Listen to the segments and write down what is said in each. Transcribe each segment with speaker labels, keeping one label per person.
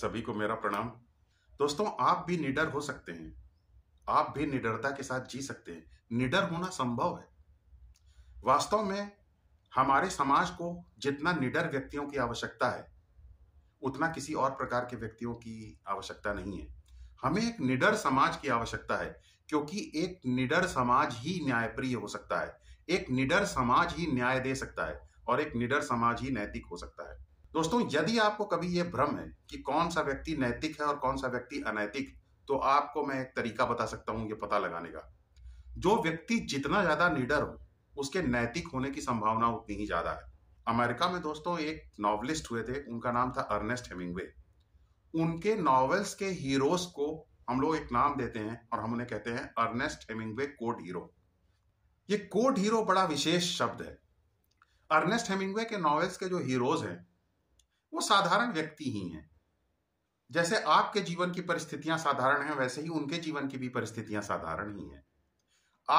Speaker 1: सभी को मेरा प्रणाम दोस्तों आप भी निडर हो सकते हैं आप भी निडरता के साथ जी सकते हैं निडर होना संभव है वास्तव में हमारे समाज को जितना निडर व्यक्तियों की आवश्यकता है उतना किसी और प्रकार के व्यक्तियों की आवश्यकता नहीं है हमें एक निडर समाज की आवश्यकता है क्योंकि एक निडर समाज ही न्यायप्रिय हो सकता है एक निडर समाज ही न्याय दे सकता है और एक निडर समाज ही नैतिक हो सकता है दोस्तों यदि आपको कभी यह भ्रम है कि कौन सा व्यक्ति नैतिक है और कौन सा व्यक्ति अनैतिक तो आपको मैं एक तरीका बता सकता हूं ये पता लगाने का जो व्यक्ति जितना ज्यादा निडर हो उसके नैतिक होने की संभावना उतनी ही ज्यादा है अमेरिका में दोस्तों एक नॉवलिस्ट हुए थे उनका नाम था अर्नेस्ट हेमिंगवे उनके नॉवेल्स के हीरोज को हम लोग एक नाम देते हैं और हम उन्हें कहते हैं अर्नेस्ट हेमिंगवे कोड हीरो ये कोड हीरो बड़ा विशेष शब्द है अर्नेस्ट हेमिंगवे के नॉवेल्स के जो हीरोज हैं वो साधारण व्यक्ति ही हैं जैसे आपके जीवन की परिस्थितियां साधारण हैं वैसे ही उनके जीवन की भी परिस्थितियां साधारण ही हैं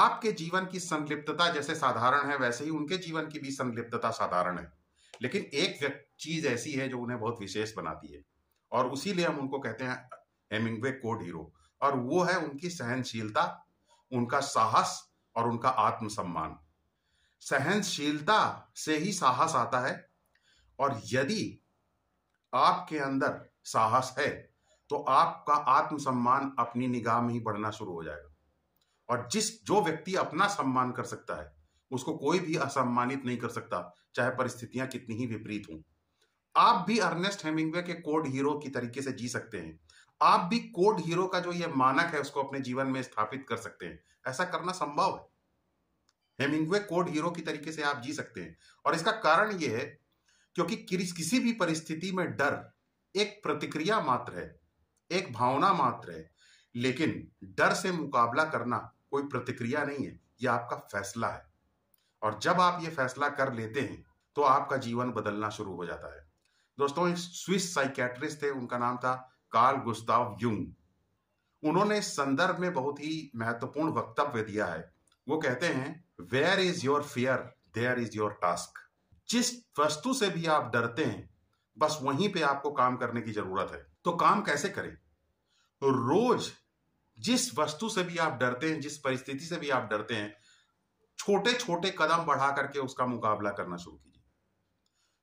Speaker 1: आपके जीवन की संलिप्तता जैसे साधारण है वैसे ही उनके जीवन की भी संलिप्तता साधारण है लेकिन एक चीज ऐसी है जो उन्हें बहुत विशेष बनाती है और उसी उसीलिए हम उनको कहते हैं हेमिंग्वे कोड हीरो और वो है उनकी सहनशीलता उनका साहस और उनका आत्मसम्मान सहनशीलता से ही साहस आता है और यदि आपके अंदर साहस है तो आपका आत्मसम्मान अपनी निगाह में ही बढ़ना शुरू हो जाएगा और जिस जो व्यक्ति अपना सम्मान कर सकता है उसको कोई भी असम्मानित नहीं कर सकता चाहे परिस्थितियां कितनी ही विपरीत हों आप भी अर्नेस्ट हेमिंगवे के कोड हीरो की तरीके से जी सकते हैं आप भी कोड हीरो का जो ये मानक है उसको अपने जीवन में स्थापित कर सकते हैं ऐसा करना संभव है हेमिंगवे कोड हीरो की तरीके से आप जी सकते हैं और इसका कारण यह है क्योंकि किसी भी परिस्थिति में डर एक प्रतिक्रिया मात्र है एक भावना मात्र है लेकिन डर से मुकाबला करना कोई प्रतिक्रिया नहीं है यह आपका फैसला है और जब आप ये फैसला कर लेते हैं तो आपका जीवन बदलना शुरू हो जाता है दोस्तों एक स्विस साइकेट्रिस्ट थे उनका नाम था कार्ल गुस्ताव युंग उन्होंने संदर्भ में बहुत ही महत्वपूर्ण वक्तव्य दिया है वो कहते हैं where is your fear there is your task जिस वस्तु से भी आप डरते हैं बस वहीं पे आपको काम करने की जरूरत है तो काम कैसे करें रोज जिस वस्तु से भी आप डरते हैं जिस परिस्थिति से भी आप डरते हैं छोटे छोटे कदम बढ़ा करके उसका मुकाबला करना शुरू कीजिए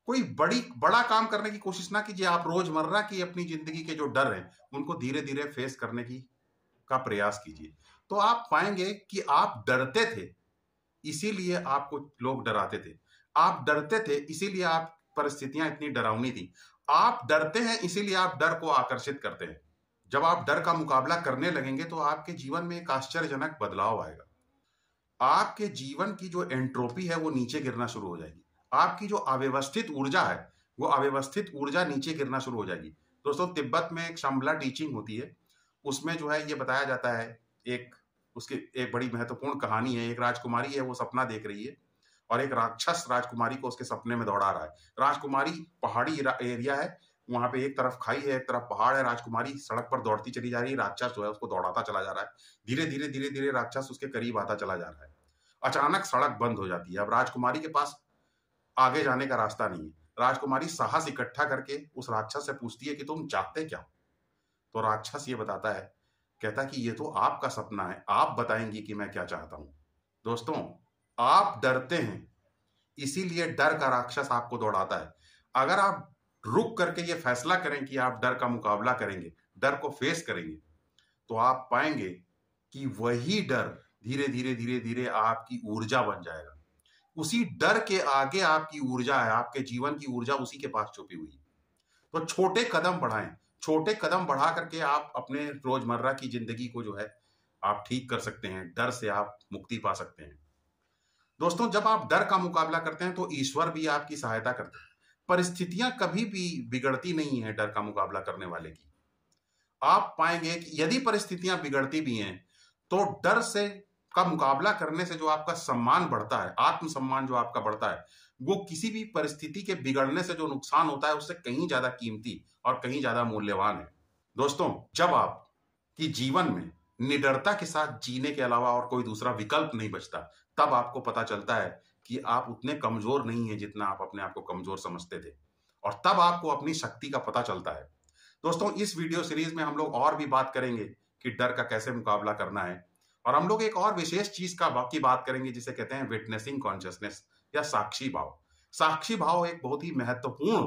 Speaker 1: कोई बड़ी बड़ा काम करने की कोशिश ना कीजिए आप रोजमर्रा की अपनी जिंदगी के जो डर हैं उनको धीरे धीरे फेस करने की का प्रयास कीजिए तो आप पाएंगे कि आप डरते थे इसीलिए आपको लोग डराते थे आप डरते थे इसीलिए आप परिस्थितियां इतनी डरावनी थी आप डरते हैं इसीलिए आप डर को आकर्षित करते हैं जब आप डर का मुकाबला करने लगेंगे तो आपके जीवन में एक आश्चर्यजनक बदलाव आएगा आपके जीवन की जो एंट्रोपी है वो नीचे गिरना शुरू हो जाएगी आपकी जो अव्यवस्थित ऊर्जा है वो अव्यवस्थित ऊर्जा नीचे गिरना शुरू हो जाएगी दोस्तों तिब्बत में एक शंबला टीचिंग होती है उसमें जो है ये बताया जाता है एक उसकी एक बड़ी महत्वपूर्ण कहानी है एक राजकुमारी है वो सपना देख रही है और एक राक्षस राजकुमारी को उसके सपने में दौड़ा रहा है राजकुमारी पहाड़ी एरिया है वहां पे एक तरफ खाई है एक तरफ पहाड़ है राजकुमारी सड़क पर दौड़ती चली जा रही है राक्षस जो है उसको दौड़ाता चला जा रहा है धीरे धीरे धीरे धीरे राक्षस उसके करीब आता चला जा रहा है अचानक सड़क बंद हो जाती है अब राजकुमारी के पास आगे जाने का रास्ता नहीं है राजकुमारी साहस इकट्ठा करके उस राक्षस से पूछती है कि तुम चाहते क्या तो राक्षस ये बताता है कहता कि ये तो आपका सपना है आप बताएंगी कि मैं क्या चाहता हूं दोस्तों आप डरते हैं इसीलिए डर का राक्षस आपको दौड़ाता है अगर आप रुक करके ये फैसला करें कि आप डर का मुकाबला करेंगे डर को फेस करेंगे तो आप पाएंगे कि वही डर धीरे धीरे धीरे धीरे आपकी ऊर्जा बन जाएगा उसी डर के आगे आपकी ऊर्जा है आपके जीवन की ऊर्जा उसी के पास छुपी हुई है तो छोटे कदम बढ़ाएं छोटे कदम बढ़ा करके आप अपने रोजमर्रा की जिंदगी को जो है आप ठीक कर सकते हैं डर से आप मुक्ति पा सकते हैं दोस्तों जब आप डर का मुकाबला करते हैं तो ईश्वर भी आपकी सहायता करते हैं परिस्थितियां कभी भी बिगड़ती नहीं है डर का मुकाबला करने वाले की आप पाएंगे कि यदि परिस्थितियां बिगड़ती भी हैं तो डर से का मुकाबला करने से जो आपका सम्मान बढ़ता है आत्मसम्मान जो आपका बढ़ता है वो किसी भी परिस्थिति के बिगड़ने से जो नुकसान होता है उससे कहीं ज्यादा कीमती और कहीं ज्यादा मूल्यवान है दोस्तों जब आप की जीवन में निडरता के साथ जीने के अलावा और कोई दूसरा विकल्प नहीं बचता तब आपको पता चलता है कि आप उतने कमजोर नहीं है जितना आप अपने आप को कमजोर समझते थे और तब आपको अपनी शक्ति का पता चलता है दोस्तों इस वीडियो सीरीज में हम लोग और भी बात करेंगे कि डर का कैसे मुकाबला करना है और हम लोग एक और विशेष चीज का बाकी बात करेंगे जिसे कहते हैं विटनेसिंग कॉन्शियसनेस या साक्षी भाव साक्षी भाव एक बहुत ही महत्वपूर्ण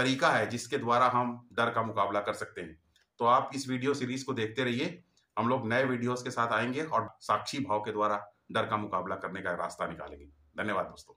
Speaker 1: तरीका है जिसके द्वारा हम डर का मुकाबला कर सकते हैं तो आप इस वीडियो सीरीज को देखते रहिए हम लोग नए वीडियोस के साथ आएंगे और साक्षी भाव के द्वारा डर का मुकाबला करने का रास्ता निकालेगी धन्यवाद दोस्तों